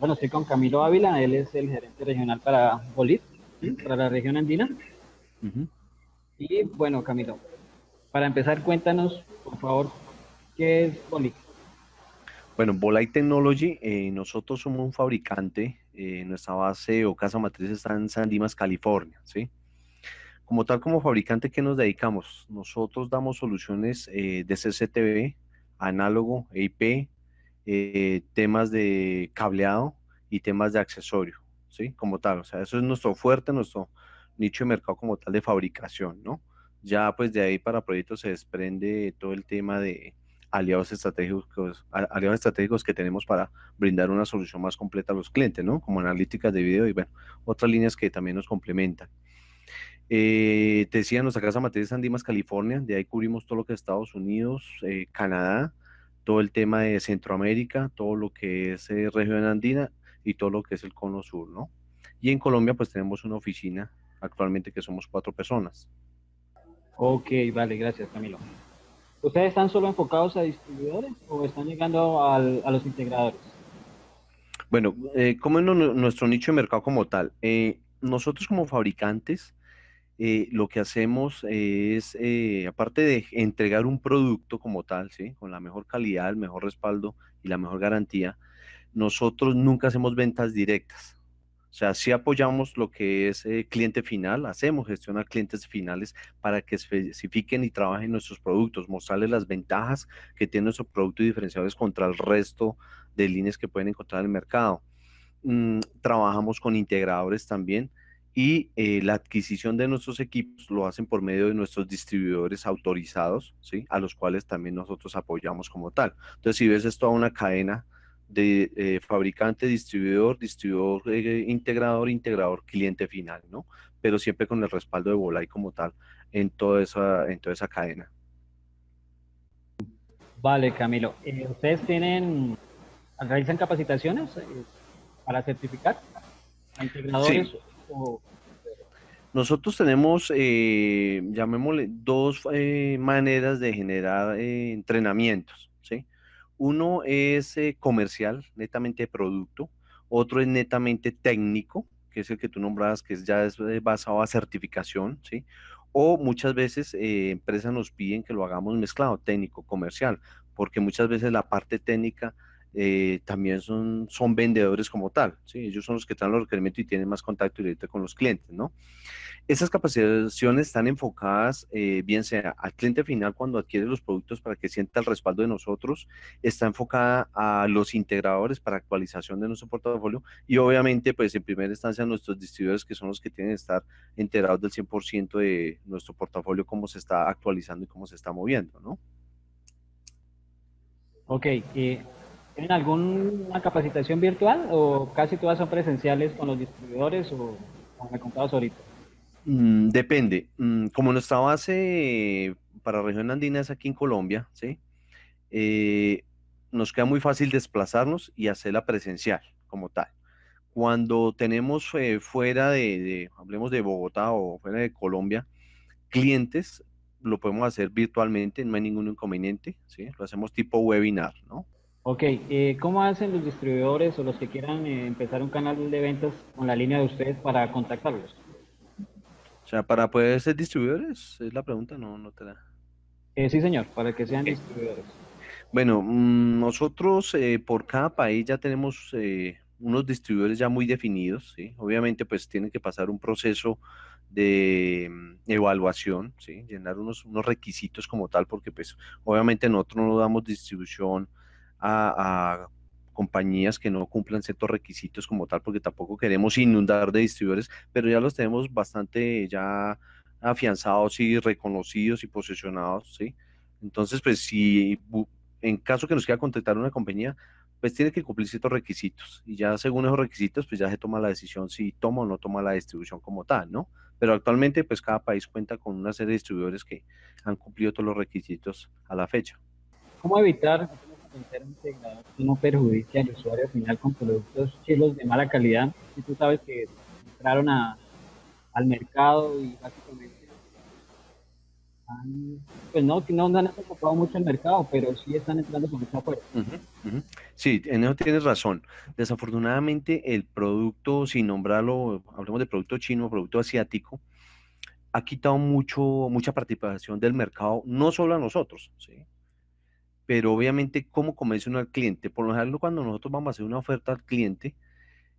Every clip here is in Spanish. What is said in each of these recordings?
Bueno, estoy con Camilo Ávila, él es el gerente regional para Bolivia, para la región andina. Y bueno, Camilo, para empezar, cuéntanos, por favor, ¿qué es BOLIT? Bueno, Bolivia Technology, eh, nosotros somos un fabricante, eh, nuestra base o casa matriz está en San Dimas, California, ¿sí? Como tal, como fabricante, ¿qué nos dedicamos? Nosotros damos soluciones eh, de CCTV, análogo, IP, temas de cableado, y temas de accesorio, ¿sí? Como tal, o sea, eso es nuestro fuerte, nuestro nicho de mercado como tal de fabricación, ¿no? Ya pues de ahí para proyectos se desprende todo el tema de aliados estratégicos, aliados estratégicos que tenemos para brindar una solución más completa a los clientes, ¿no? Como analíticas de video y bueno, otras líneas que también nos complementan. Eh, te decía, nuestra casa matriz es Andimas, California, de ahí cubrimos todo lo que es Estados Unidos, eh, Canadá, todo el tema de Centroamérica, todo lo que es eh, región andina y todo lo que es el cono sur, ¿no? Y en Colombia pues tenemos una oficina actualmente que somos cuatro personas. Ok, vale, gracias Camilo. ¿Ustedes están solo enfocados a distribuidores o están llegando a los integradores? Bueno, eh, ¿cómo es nuestro nicho de mercado como tal? Eh, nosotros como fabricantes eh, lo que hacemos es, aparte de entregar un producto como tal, ¿sí? con la mejor calidad, el mejor respaldo y la mejor garantía, nosotros nunca hacemos ventas directas. O sea, sí apoyamos lo que es eh, cliente final, hacemos gestión a clientes finales para que especifiquen y trabajen nuestros productos, mostrarles las ventajas que tiene nuestro producto y diferenciadores contra el resto de líneas que pueden encontrar en el mercado. Mm, trabajamos con integradores también y eh, la adquisición de nuestros equipos lo hacen por medio de nuestros distribuidores autorizados, ¿sí? a los cuales también nosotros apoyamos como tal. Entonces, si ves esto a una cadena de eh, fabricante, distribuidor, distribuidor, eh, integrador, integrador, cliente final, ¿no? Pero siempre con el respaldo de Volai como tal en toda esa, en toda esa cadena. Vale, Camilo. Eh, ¿Ustedes tienen, realizan capacitaciones para certificar a integradores? Nosotros tenemos, llamémosle, dos maneras de generar entrenamientos uno es eh, comercial, netamente producto, otro es netamente técnico, que es el que tú nombrabas, que es ya es eh, basado a certificación, ¿sí? O muchas veces eh, empresas nos piden que lo hagamos mezclado, técnico, comercial, porque muchas veces la parte técnica eh, también son, son vendedores como tal. ¿sí? Ellos son los que traen los requerimientos y tienen más contacto directo con los clientes. ¿no? Esas capacitaciones están enfocadas, eh, bien sea al cliente final cuando adquiere los productos para que sienta el respaldo de nosotros, está enfocada a los integradores para actualización de nuestro portafolio y obviamente, pues en primera instancia, nuestros distribuidores que son los que tienen que estar enterados del 100% de nuestro portafolio, cómo se está actualizando y cómo se está moviendo. ¿no? Ok, eh, ¿Tienen alguna capacitación virtual o casi todas son presenciales con los distribuidores o como los ahorita? Mm, depende. Mm, como nuestra base eh, para región andina es aquí en Colombia, ¿sí? Eh, nos queda muy fácil desplazarnos y hacerla presencial como tal. Cuando tenemos eh, fuera de, de, hablemos de Bogotá o fuera de Colombia, clientes, lo podemos hacer virtualmente, no hay ningún inconveniente, ¿sí? Lo hacemos tipo webinar, ¿no? Ok, eh, ¿cómo hacen los distribuidores o los que quieran eh, empezar un canal de ventas con la línea de ustedes para contactarlos? O sea, para poder ser distribuidores, es la pregunta, no, no te da. Eh, sí, señor, para que sean distribuidores. Bueno, mm, nosotros por cada país ya tenemos unos distribuidores ya muy definidos, ¿sí? Obviamente, pues tienen que pasar un proceso de mm, evaluación, ¿sí? Llenar unos, unos requisitos como tal, porque pues obviamente nosotros no damos distribución a, compañías que no cumplan ciertos requisitos como tal, porque tampoco queremos inundar de distribuidores, pero ya los tenemos bastante ya afianzados y reconocidos y posicionados, ¿sí? Entonces, pues si en caso que nos quiera contactar una compañía, pues tiene que cumplir ciertos requisitos y ya según esos requisitos, pues ya se toma la decisión si toma o no toma la distribución como tal, ¿no? Pero actualmente, pues cada país cuenta con una serie de distribuidores que han cumplido todos los requisitos a la fecha. ¿Cómo evitar un que no perjudicia al usuario final con productos chilos de mala calidad. Y tú sabes que entraron al mercado y básicamente han, pues no, no, han ocupado mucho el mercado, pero sí están entrando con mucha fuerza. Sí, en eso tienes razón. Desafortunadamente el producto, sin nombrarlo, hablemos de producto chino, producto asiático, ha quitado mucho, mucha participación del mercado, no solo a nosotros, ¿sí? pero obviamente cómo convence uno al cliente. Por lo general, cuando nosotros vamos a hacer una oferta al cliente,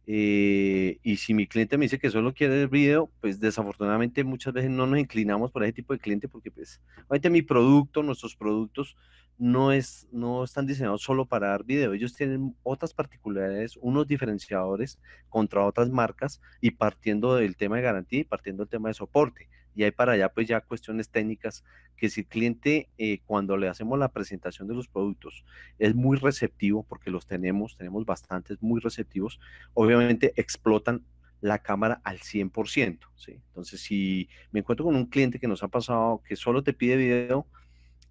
eh, y si mi cliente me dice que solo quiere el video, pues desafortunadamente muchas veces no nos inclinamos por ese tipo de cliente porque pues obviamente mi producto, nuestros productos no, es, no están diseñados solo para dar video, ellos tienen otras particularidades, unos diferenciadores contra otras marcas y partiendo del tema de garantía y partiendo del tema de soporte y hay para allá pues ya cuestiones técnicas que si el cliente eh, cuando le hacemos la presentación de los productos es muy receptivo, porque los tenemos, tenemos bastantes muy receptivos, obviamente explotan la cámara al 100%, ¿sí? Entonces, si me encuentro con un cliente que nos ha pasado que solo te pide video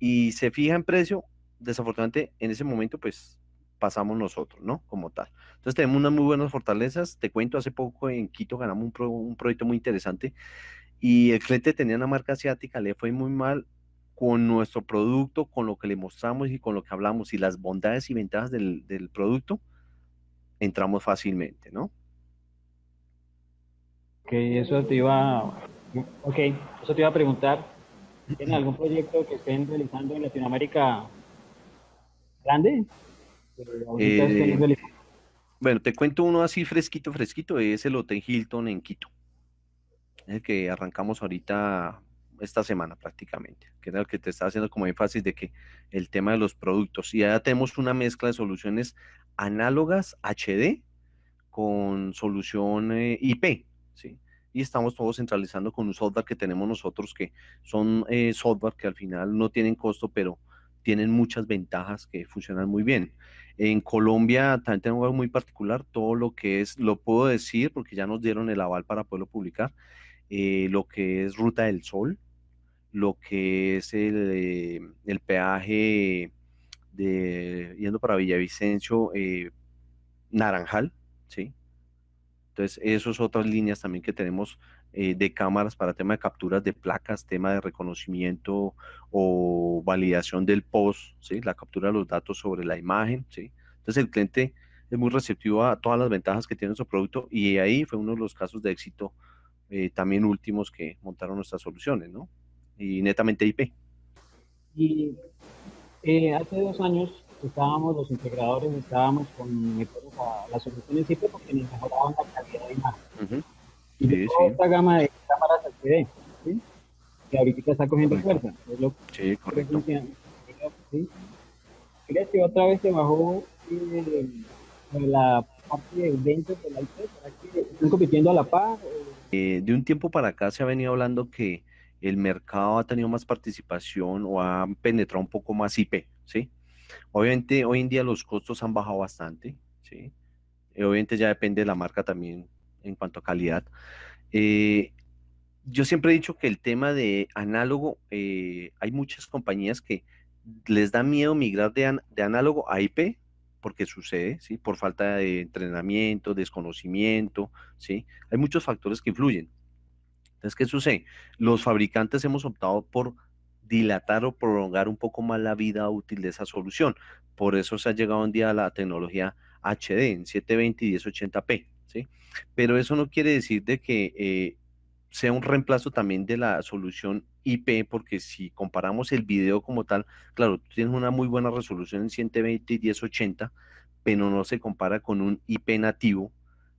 y se fija en precio, desafortunadamente en ese momento pues pasamos nosotros, ¿no? Como tal. Entonces tenemos unas muy buenas fortalezas. Te cuento, hace poco en Quito ganamos un, un proyecto muy interesante y el cliente tenía una marca asiática, le fue muy mal con nuestro producto, con lo que le mostramos y con lo que hablamos y las bondades y ventajas del, producto, entramos fácilmente, ¿no? Ok, eso te iba, okay, eso te iba a preguntar. ¿Tienen algún proyecto que estén realizando en Latinoamérica grande? Eh, eh, bueno, te cuento uno así fresquito, fresquito, es el Hotel Hilton en Quito que arrancamos ahorita esta semana prácticamente, que era el que te estaba haciendo como énfasis de que el tema de los productos. Y ya tenemos una mezcla de soluciones análogas HD con solución eh, IP, ¿sí? Y estamos todos centralizando con un software que tenemos nosotros, que son eh, software que al final no tienen costo, pero tienen muchas ventajas que funcionan muy bien. En Colombia también tengo algo muy particular, todo lo que es, lo puedo decir porque ya nos dieron el aval para poderlo publicar, eh, lo que es Ruta del Sol, lo que es el, peaje de yendo para Villavicencio, eh, Naranjal, ¿sí? Entonces, esas otras líneas también que tenemos eh, de cámaras para tema de capturas de placas, tema de reconocimiento o validación del post, ¿sí? La captura de los datos sobre la imagen, ¿sí? Entonces, el cliente es muy receptivo a todas las ventajas que tiene su producto y ahí fue uno de los casos de éxito eh, también últimos que montaron nuestras soluciones, ¿no? Y netamente IP. Y eh, hace dos años estábamos, los integradores estábamos con a las soluciones IP porque nos mejoraban la calidad de imagen. Y de toda esta gama de cámaras HD, ¿sí? que ahorita está cogiendo fuerza. Es lo sí, correcto. ¿sí? ¿Crees que otra vez se bajó eh, la parte de ventas de la IP? ¿Están compitiendo a la PA. Eh, de un tiempo para acá se ha venido hablando que el mercado ha tenido más participación o ha penetrado un poco más IP, ¿sí? Obviamente hoy en día los costos han bajado bastante, ¿sí? Eh, obviamente ya depende de la marca también en cuanto a calidad. Eh, yo siempre he dicho que el tema de análogo, hay muchas compañías que les da miedo migrar de, de análogo a IP porque sucede, ¿sí? Por falta de entrenamiento, desconocimiento, ¿sí? Hay muchos factores que influyen. Entonces, ¿qué sucede? Los fabricantes hemos optado por dilatar o prolongar un poco más la vida útil de esa solución. Por eso se ha llegado un día a la tecnología HD en 720 y 1080p, ¿sí? Pero eso no quiere decir de que eh, sea un reemplazo también de la solución IP, porque si comparamos el video como tal, claro, tú tienes una muy buena resolución en 120 y 1080, pero no se compara con un IP nativo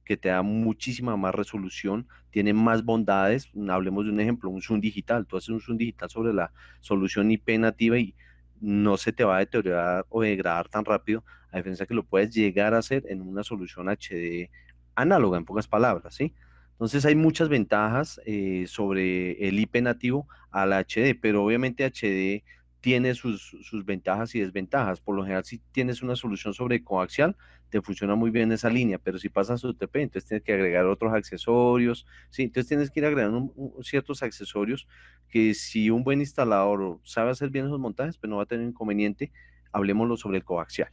que te da muchísima más resolución, tiene más bondades. Hablemos de un ejemplo, un zoom digital. Tú haces un zoom digital sobre la solución IP nativa y no se te va a deteriorar o degradar tan rápido, a diferencia que lo puedes llegar a hacer en una solución HD análoga, en pocas palabras, ¿sí? Entonces hay muchas ventajas eh, sobre el IP nativo al HD, pero obviamente HD tiene sus, ventajas y desventajas. Por lo general, si tienes una solución sobre coaxial, te funciona muy bien esa línea, pero si pasas UTP, entonces tienes que agregar otros accesorios, ¿sí? entonces tienes que ir agregando ciertos accesorios que si un buen instalador sabe hacer bien esos montajes, pero pues no va a tener inconveniente, hablemoslo sobre el coaxial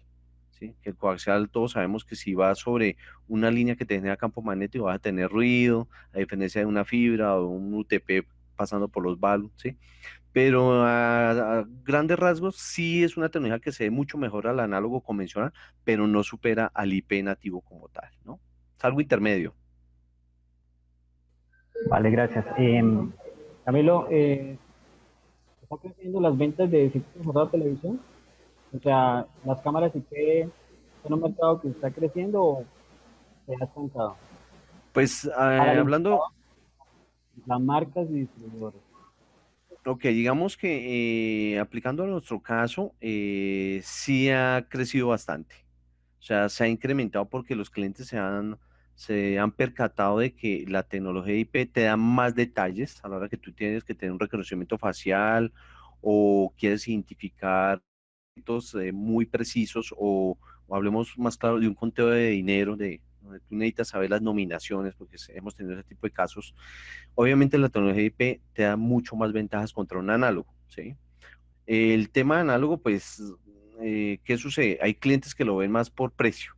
que el coaxial todos sabemos que si va sobre una línea que tenga campo magnético vas a tener ruido, a diferencia de una fibra o un UTP pasando por los balos ¿sí? pero a, grandes rasgos sí es una tecnología que se ve mucho mejor al análogo convencional, pero no supera al IP nativo como tal, ¿no? Es algo intermedio. Vale, gracias. Em, Camilo, eh, creciendo las ventas de circuitos de televisión? O sea, las cámaras IP son un mercado que está creciendo o se ha estancado. Pues eh, hablando... Las marcas y distribuidores. Ok, digamos que eh, aplicando a nuestro caso, eh, sí ha crecido bastante. O sea, se ha incrementado porque los clientes se han, se han percatado de que la tecnología IP te da más detalles a la hora que tú tienes que tener un reconocimiento facial o quieres identificar eh, muy precisos o, hablemos más claro de un conteo de dinero, de donde tú necesitas saber las nominaciones, porque hemos tenido ese tipo de casos, obviamente la tecnología IP te da mucho más ventajas contra un análogo, ¿sí? El tema análogo, pues, eh, ¿qué sucede? Hay clientes que lo ven más por precio,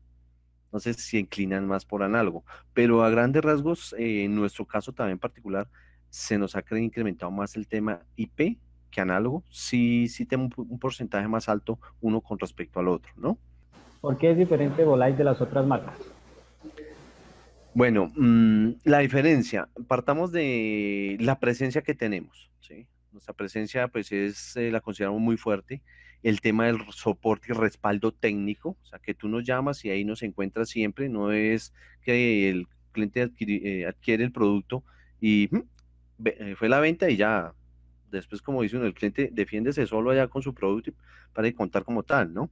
entonces se inclinan más por análogo, pero a grandes rasgos, eh, en nuestro caso también particular, se nos ha incrementado más el tema IP que análogo, sí, sí tiene un, porcentaje más alto uno con respecto al otro, ¿no? ¿Por qué es diferente Volai de las otras marcas? Bueno, mm, la diferencia, partamos de la presencia que tenemos, ¿sí? Nuestra presencia, pues, es, eh, la consideramos muy fuerte. El tema del soporte y respaldo técnico, o sea, que tú nos llamas y ahí nos encuentras siempre, no es que el cliente eh, adquiere, el producto y mm, eh, fue la venta y ya después, como dice uno, el cliente defiéndese solo allá con su producto para contar como tal, ¿no?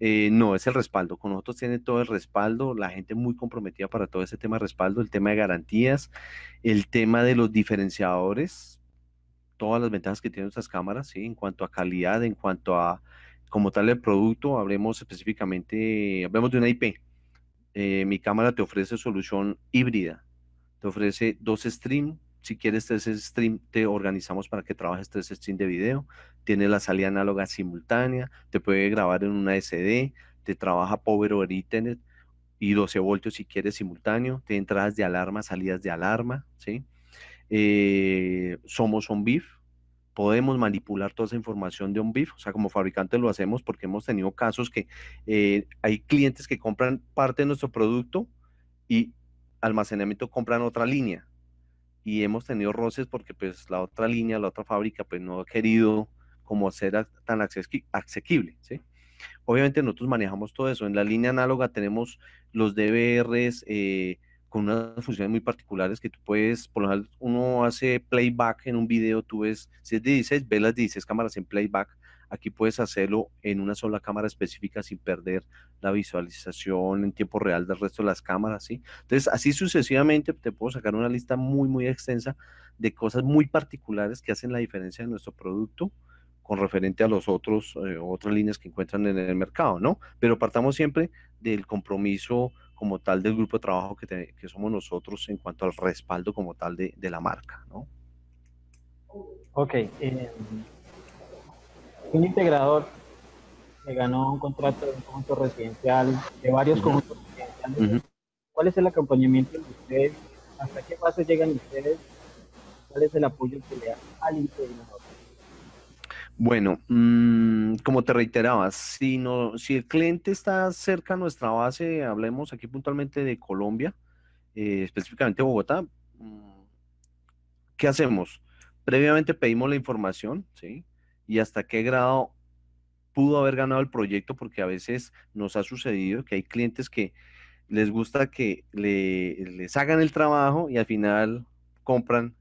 Eh, no, es el respaldo. Con nosotros tiene todo el respaldo, la gente muy comprometida para todo ese tema de respaldo, el tema de garantías, el tema de los diferenciadores, todas las ventajas que tienen estas cámaras, ¿sí? En cuanto a calidad, en cuanto a como tal el producto, hablemos específicamente, hablemos de una IP. Eh, mi cámara te ofrece solución híbrida, te ofrece dos streams si quieres tres stream, te organizamos para que trabajes tres stream de video. Tiene la salida análoga simultánea, te puede grabar en una SD, te trabaja Power over Ethernet y 12 voltios si quieres simultáneo. Te entradas de alarma, salidas de alarma, ¿sí? Eh, somos Bif. podemos manipular toda esa información de OnBIF, o sea, como fabricantes lo hacemos porque hemos tenido casos que eh, hay clientes que compran parte de nuestro producto y almacenamiento compran otra línea, y hemos tenido roces porque pues la otra línea, la otra fábrica pues no ha querido como hacer tan asequible, Obviamente nosotros manejamos todo eso. En la línea análoga tenemos los DVRs eh, con unas funciones muy particulares que tú puedes, por lo general uno hace playback en un video, tú ves, si es de 16, ves las 16 cámaras en playback Aquí puedes hacerlo en una sola cámara específica sin perder la visualización en tiempo real del resto de las cámaras, ¿sí? Entonces, así sucesivamente te puedo sacar una lista muy, muy extensa de cosas muy particulares que hacen la diferencia de nuestro producto con referente a los otros, eh, otras líneas que encuentran en el mercado, ¿no? Pero partamos siempre del compromiso como tal del grupo de trabajo que, somos nosotros en cuanto al respaldo como tal de, la marca, ¿no? Ok. Em, un integrador que ganó un contrato de un conjunto residencial, de varios conjuntos residenciales. ¿Cuál es el acompañamiento de ustedes? ¿Hasta qué fase llegan ustedes? ¿Cuál es el apoyo que le dan al integrador? Bueno, mm, como te reiteraba, si, no, si el cliente está cerca a nuestra base, hablemos aquí puntualmente de Colombia, eh, específicamente Bogotá, mm, ¿qué hacemos? Previamente pedimos la información, ¿sí? y hasta qué grado pudo haber ganado el proyecto, porque a veces nos ha sucedido que hay clientes que les gusta que le, les hagan el trabajo y al final compran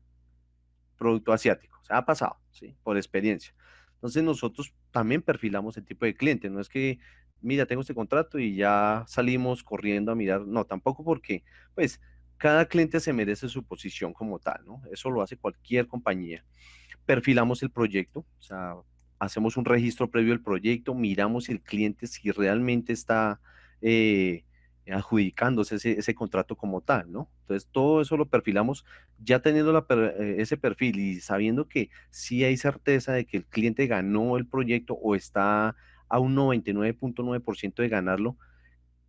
producto asiático. O ha pasado, ¿sí? Por experiencia. Entonces nosotros también perfilamos el tipo de cliente. No es que, mira, tengo este contrato y ya salimos corriendo a mirar. No, tampoco porque, pues, cada cliente se merece su posición como tal, ¿no? Eso lo hace cualquier compañía perfilamos el proyecto, o sea, hacemos un registro previo del proyecto, miramos si el cliente si realmente está eh, adjudicándose ese, contrato como tal, ¿no? Entonces, todo eso lo perfilamos ya teniendo eh, ese perfil y sabiendo que sí hay certeza de que el cliente ganó el proyecto o está a un 99.9% de ganarlo.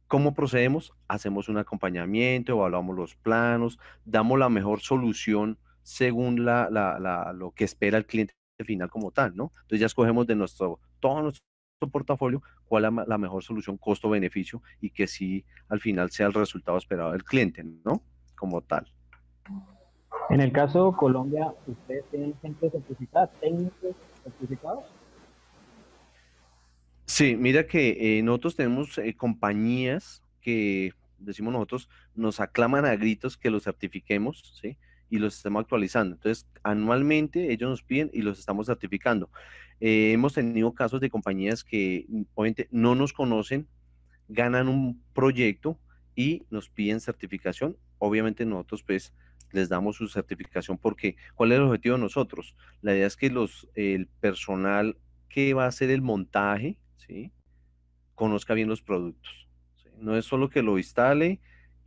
¿Cómo procedemos? Hacemos un acompañamiento, evaluamos los planos, damos la mejor solución según lo que espera el cliente final como tal, ¿no? Entonces ya escogemos de nuestro, todo nuestro portafolio cuál es la mejor solución costo-beneficio y que sí al final sea el resultado esperado del cliente, ¿no? Como tal. En el caso de Colombia, ¿ustedes tienen gente certificada, técnicos certificados? Sí, mira que eh, nosotros tenemos eh, compañías que, decimos nosotros, nos aclaman a gritos que los certifiquemos, ¿sí? y los estamos actualizando. Entonces, anualmente ellos nos piden y los estamos certificando. Eh, hemos tenido casos de compañías que mm, obviamente no nos conocen, ganan un proyecto y nos piden certificación. Obviamente nosotros pues les damos su certificación porque ¿cuál es el objetivo de nosotros? La idea es que los, el personal que va a hacer el montaje, ¿sí? conozca bien los productos. No es solo que lo instale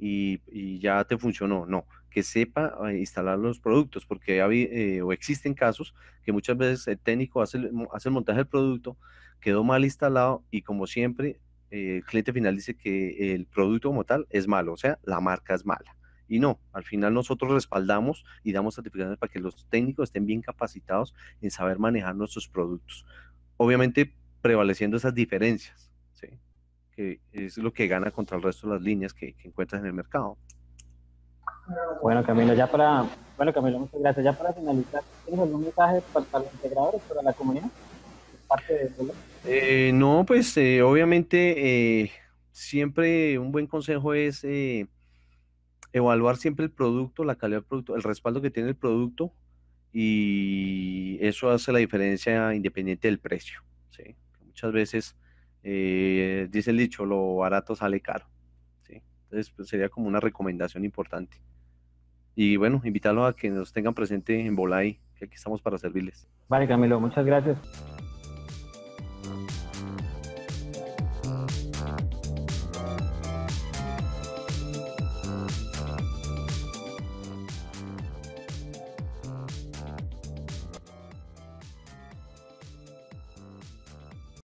y ya te funcionó, no que sepa eh, instalar los productos, porque eh, o existen casos que muchas veces el técnico hace, el montaje del producto, quedó mal instalado y como siempre eh, el cliente final dice que el producto como tal es malo, o sea, la marca es mala. Y no, al final nosotros respaldamos y damos certificaciones para que los técnicos estén bien capacitados en saber manejar nuestros productos. Obviamente prevaleciendo esas diferencias, que es lo que gana contra el resto de las líneas que, que encuentras en el mercado. Bueno, Camilo, ya para, bueno, Camilo, muchas gracias. Ya para finalizar, ¿tienes algún mensaje para, los integradores, para la comunidad? eh, no, pues eh, obviamente eh, siempre un buen consejo es eh, evaluar siempre el producto, la calidad del producto, el respaldo que tiene el producto y eso hace la diferencia independiente del precio. ¿sí? Muchas veces dice el dicho, lo barato sale caro. ¿sí? Entonces pues, sería como una recomendación importante y bueno, invitarlos a que nos tengan presente en Bolay, que aquí estamos para servirles. Vale, Camilo, muchas gracias.